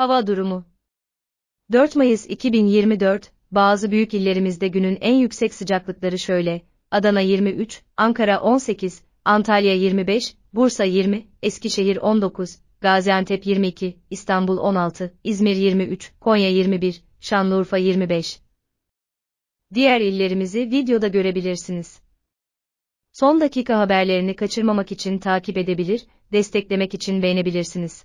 Hava durumu 4 Mayıs 2024, bazı büyük illerimizde günün en yüksek sıcaklıkları şöyle, Adana 23, Ankara 18, Antalya 25, Bursa 20, Eskişehir 19, Gaziantep 22, İstanbul 16, İzmir 23, Konya 21, Şanlıurfa 25. Diğer illerimizi videoda görebilirsiniz. Son dakika haberlerini kaçırmamak için takip edebilir, desteklemek için beğenebilirsiniz.